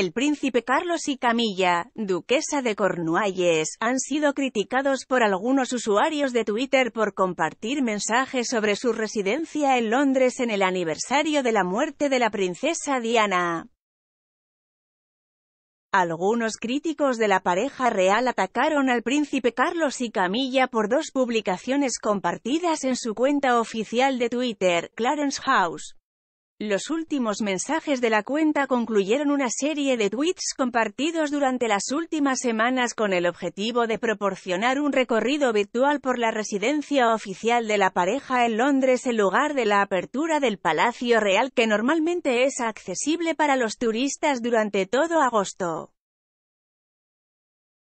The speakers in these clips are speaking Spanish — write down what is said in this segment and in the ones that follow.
El príncipe Carlos y Camilla, duquesa de Cornualles, han sido criticados por algunos usuarios de Twitter por compartir mensajes sobre su residencia en Londres en el aniversario de la muerte de la princesa Diana. Algunos críticos de la pareja real atacaron al príncipe Carlos y Camilla por dos publicaciones compartidas en su cuenta oficial de Twitter, Clarence House. Los últimos mensajes de la cuenta concluyeron una serie de tweets compartidos durante las últimas semanas con el objetivo de proporcionar un recorrido virtual por la residencia oficial de la pareja en Londres en lugar de la apertura del Palacio Real que normalmente es accesible para los turistas durante todo agosto.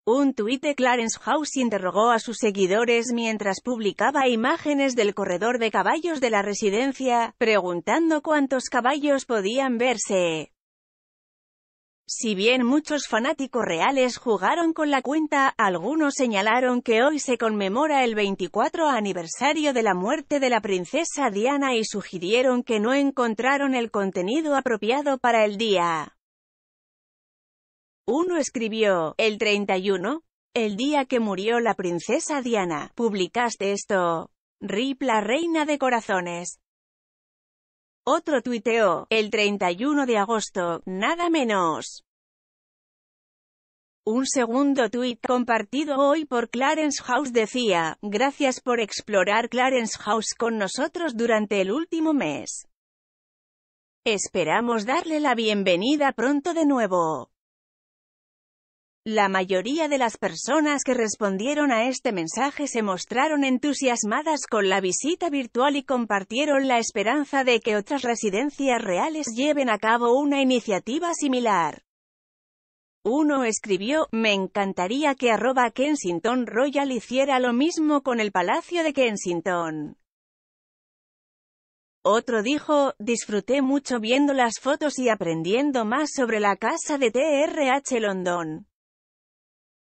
Un tuite Clarence House interrogó a sus seguidores mientras publicaba imágenes del corredor de caballos de la residencia, preguntando cuántos caballos podían verse. Si bien muchos fanáticos reales jugaron con la cuenta, algunos señalaron que hoy se conmemora el 24 aniversario de la muerte de la princesa Diana y sugirieron que no encontraron el contenido apropiado para el día. Uno escribió, el 31, el día que murió la princesa Diana, publicaste esto. Rip la reina de corazones. Otro tuiteó, el 31 de agosto, nada menos. Un segundo tuit compartido hoy por Clarence House decía, gracias por explorar Clarence House con nosotros durante el último mes. Esperamos darle la bienvenida pronto de nuevo. La mayoría de las personas que respondieron a este mensaje se mostraron entusiasmadas con la visita virtual y compartieron la esperanza de que otras residencias reales lleven a cabo una iniciativa similar. Uno escribió, me encantaría que arroba Kensington Royal hiciera lo mismo con el Palacio de Kensington. Otro dijo, disfruté mucho viendo las fotos y aprendiendo más sobre la casa de TRH London.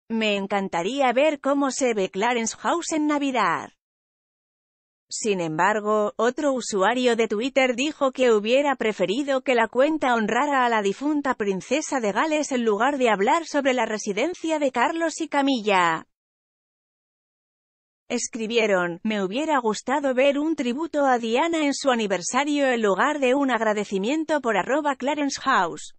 Me encantaría ver cómo se ve Clarence House en Navidad. Sin embargo, otro usuario de Twitter dijo que hubiera preferido que la cuenta honrara a la difunta princesa de Gales en lugar de hablar sobre la residencia de Carlos y Camilla. Escribieron, me hubiera gustado ver un tributo a Diana en su aniversario en lugar de un agradecimiento por arroba Clarence House.